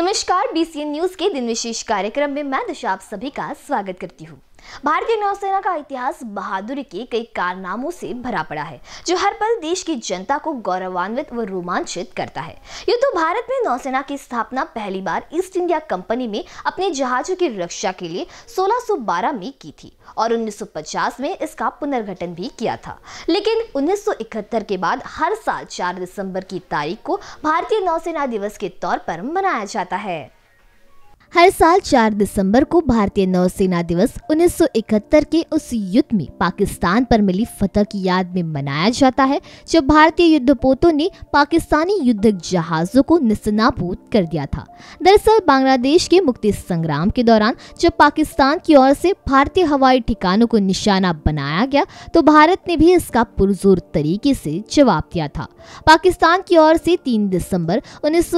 नमस्कार BCN news के दिन विशेष कार्यक्रम में मैं दिशा आप सभी का स्वागत करती हूँ भारतीय नौसेना का इतिहास बहादुरी के कई कारनामों से भरा पड़ा है जो हर पल देश की जनता को गौरवान्वित व रोमांचित करता है यूँ तो भारत में नौसेना की स्थापना पहली बार ईस्ट इंडिया कंपनी में अपने जहाजों की रक्षा के लिए 1612 में की थी और 1950 में इसका पुनर्गठन भी किया था लेकिन उन्नीस के बाद हर साल चार दिसंबर की तारीख को भारतीय नौसेना दिवस के तौर पर मनाया जाता है हर साल 4 दिसंबर को भारतीय नौसेना दिवस 1971 के उस युद्ध में पाकिस्तान पर मिली फतह की याद में मनाया जाता है जब भारतीय युद्धपोतों ने पाकिस्तानी युद्ध जहाजों को निस्नाबूद कर दिया था दरअसल बांग्लादेश के मुक्ति संग्राम के दौरान जब पाकिस्तान की ओर से भारतीय हवाई ठिकानों को निशाना बनाया गया तो भारत ने भी इसका पुरजोर तरीके से जवाब दिया था पाकिस्तान की ओर से तीन दिसंबर उन्नीस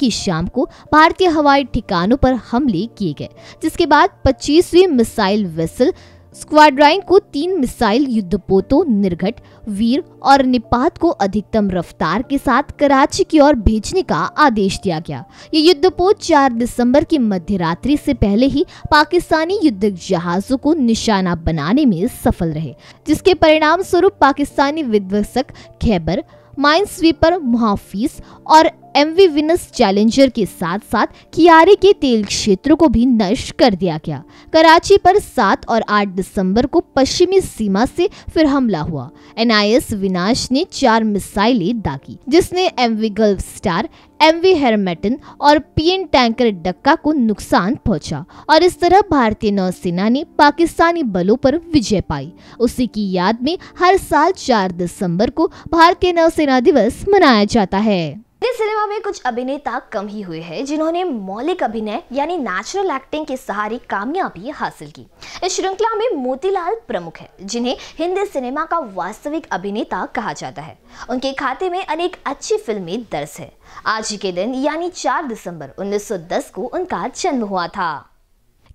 की शाम को भारतीय हवाई ठिकानों ठिकानों पर हमले किए गए जिसके बाद 25वीं मिसाइल वेसल स्क्वाड्राइन को तीन मिसाइल युद्धपोतों निर्घट वीर और निपात को अधिकतम रफ्तार के साथ कराची की ओर भेजने का आदेश दिया गया ये युद्धपोत 4 दिसंबर की मध्य रात्रि से पहले ही पाकिस्तानी युद्ध जहाजों को निशाना बनाने में सफल रहे जिसके परिणाम स्वरूप पाकिस्तानी विध्वंसक खैबर माइन स्वीपर मुहाफिज और एम वी विनस चैलेंजर के साथ साथ कियारे के तेल क्षेत्र को भी नष्ट कर दिया गया कराची पर 7 और 8 दिसंबर को पश्चिमी सीमा से फिर हमला हुआ एनआईएस विनाश ने चार मिसाइलें दागी जिसने M V Gulf Star M V Harmattan और पीएन टैंकर डक्का को नुकसान पहुंचा और इस तरह भारतीय नौसेना ने पाकिस्तानी बलों पर विजय पाई उसी की याद में हर साल 4 दिसंबर को भारतीय नौसेना दिवस मनाया जाता है इस सिनेमा में कुछ अभिनेता कम ही हुए हैं जिन्होंने मौलिक अभिनय यानी नेचुरल एक्टिंग के सहारे कामयाबी हासिल की इस श्रृंखला में मोतीलाल प्रमुख है जिन्हें हिंदी सिनेमा का वास्तविक अभिनेता कहा जाता है उनके खाते में अनेक अच्छी फिल्में दर्ज है आज के दिन यानी 4 दिसंबर 1910 को उनका जन्म हुआ था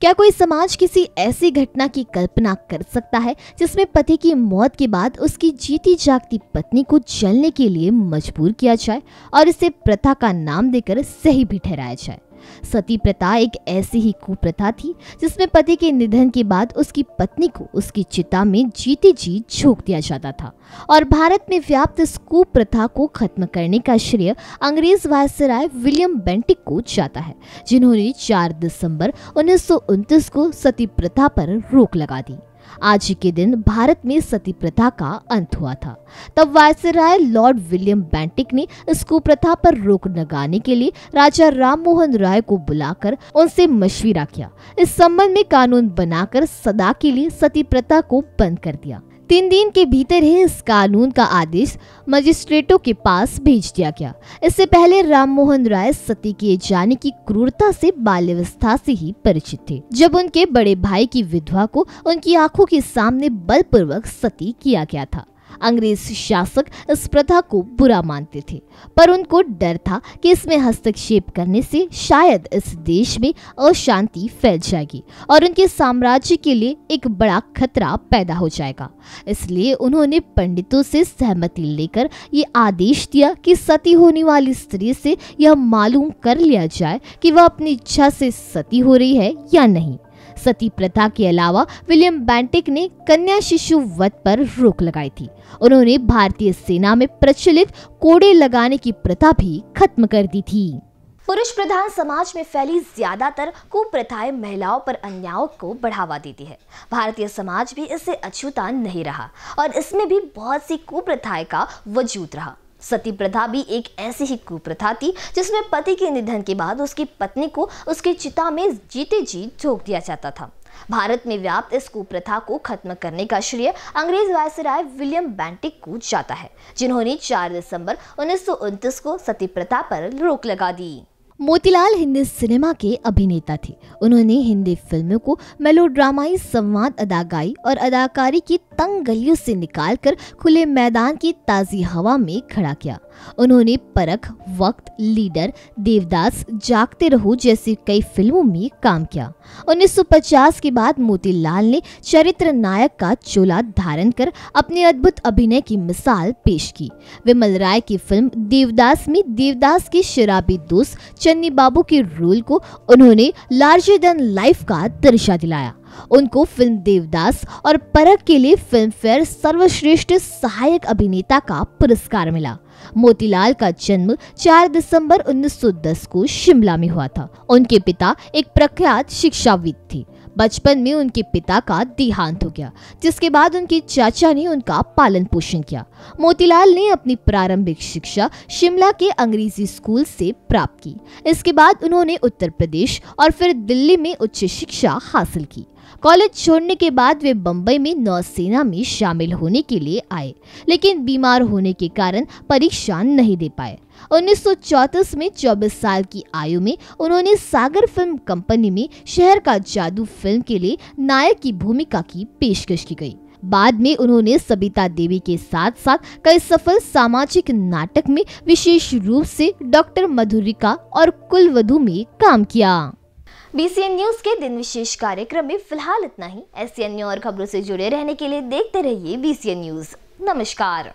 क्या कोई समाज किसी ऐसी घटना की कल्पना कर सकता है जिसमें पति की मौत के बाद उसकी जीती जागती पत्नी को जलने के लिए मजबूर किया जाए और इसे प्रथा का नाम देकर सही भी ठहराया जाए सती प्रथा एक ऐसी ही कुप्रथा थी जिसमें पति के निधन के बाद उसकी पत्नी को उसकी चिता में जीते जी झोंक दिया जाता था और भारत में व्याप्त इस कुप्रथा को खत्म करने का श्रेय अंग्रेज वायसराय विलियम बेंटिक को जाता है जिन्होंने 4 दिसंबर उन्नीस को सती प्रथा पर रोक लगा दी आज के दिन भारत में सती प्रथा का अंत हुआ था तब वायसराय लॉर्ड विलियम बैंटिक ने इस कुप्रथा पर रोक लगाने के लिए राजा राममोहन राय को बुलाकर उनसे मशविरा किया इस संबंध में कानून बनाकर सदा के लिए सती प्रथा को बंद कर दिया तीन दिन के भीतर ही इस कानून का आदेश मजिस्ट्रेटों के पास भेज दिया गया इससे पहले राममोहन राय सती किए जाने की क्रूरता से बाल्यवस्था से ही परिचित थे जब उनके बड़े भाई की विधवा को उनकी आंखों के सामने बलपूर्वक सती किया गया था अंग्रेज शासक इस प्रथा को बुरा मानते थे पर उनको डर था कि इसमें हस्तक्षेप करने से शायद इस देश में अशांति फैल जाएगी और उनके साम्राज्य के लिए एक बड़ा खतरा पैदा हो जाएगा इसलिए उन्होंने पंडितों से सहमति लेकर ये आदेश दिया कि सती होने वाली स्त्री से यह मालूम कर लिया जाए कि वह अपनी इच्छा से सती हो रही है या नहीं सती प्रथा के अलावा विलियम बैंटिक ने कन्या शिशु वध पर रोक लगाई थी उन्होंने भारतीय सेना में प्रचलित कोड़े लगाने की प्रथा भी खत्म कर दी थी पुरुष प्रधान समाज में फैली ज्यादातर कुप्रथाएं महिलाओं पर अन्याय को बढ़ावा देती है भारतीय समाज भी इससे अछूता नहीं रहा और इसमें भी बहुत सी कुप्रथाएं का वजूद रहा सती प्रथा भी एक ऐसी ही कुप्रथा थी जिसमें पति के निधन के बाद उसकी पत्नी को उसके चिता में जीते जी झोंक दिया जाता था भारत में व्याप्त इस कुप्रथा को खत्म करने का श्रेय अंग्रेज वायसराय विलियम बैंटिक को जाता है जिन्होंने 4 दिसंबर उन्नीस को सती प्रथा पर रोक लगा दी मोतीलाल हिंदी सिनेमा के अभिनेता थे उन्होंने हिंदी फिल्मों को मेलोड्रामाई संवाद अदागाई और अदाकारी की तंग गलियों से निकालकर खुले मैदान की ताज़ी हवा में खड़ा किया उन्होंने परख वक्त लीडर देवदास जागते रहो जैसी कई फिल्मों में काम किया 1950 के बाद मोतीलाल ने चरित्र नायक का चोला धारण कर अपने अद्भुत अभिनय की मिसाल पेश की विमल राय की फिल्म देवदास में देवदास के शराबी दोस्त चन्नी बाबू के रोल को उन्होंने लार्जर देन लाइफ का दर्शा दिलाया उनको फिल्म देवदास और परख के लिए फिल्म फेयर सर्वश्रेष्ठ सहायक अभिनेता का पुरस्कार मिला मोतीलाल का जन्म 4 दिसंबर 1910 को शिमला में हुआ था उनके पिता एक प्रख्यात शिक्षाविद थे बचपन में उनके पिता का देहांत हो गया जिसके बाद उनके चाचा ने उनका पालन पोषण किया मोतीलाल ने अपनी प्रारंभिक शिक्षा शिमला के अंग्रेजी स्कूल से प्राप्त की इसके बाद उन्होंने उत्तर प्रदेश और फिर दिल्ली में उच्च शिक्षा हासिल की कॉलेज छोड़ने के बाद वे बम्बई में नौसेना में शामिल होने के लिए आए लेकिन बीमार होने के कारण परीक्षा नहीं दे पाए उन्नीस में 24 साल की आयु में उन्होंने सागर फिल्म कंपनी में शहर का जादू फिल्म के लिए नायक की भूमिका की पेशकश की गई बाद में उन्होंने सबिता देवी के साथ साथ कई सफल सामाजिक नाटक में विशेष रूप से डॉक्टर मधुरिका और कुलवधु में काम किया बीसीएन न्यूज के दिन विशेष कार्यक्रम में फिलहाल इतना ही ऐसी अन्य और खबरों से जुड़े रहने के लिए देखते रहिए बीसीएन न्यूज नमस्कार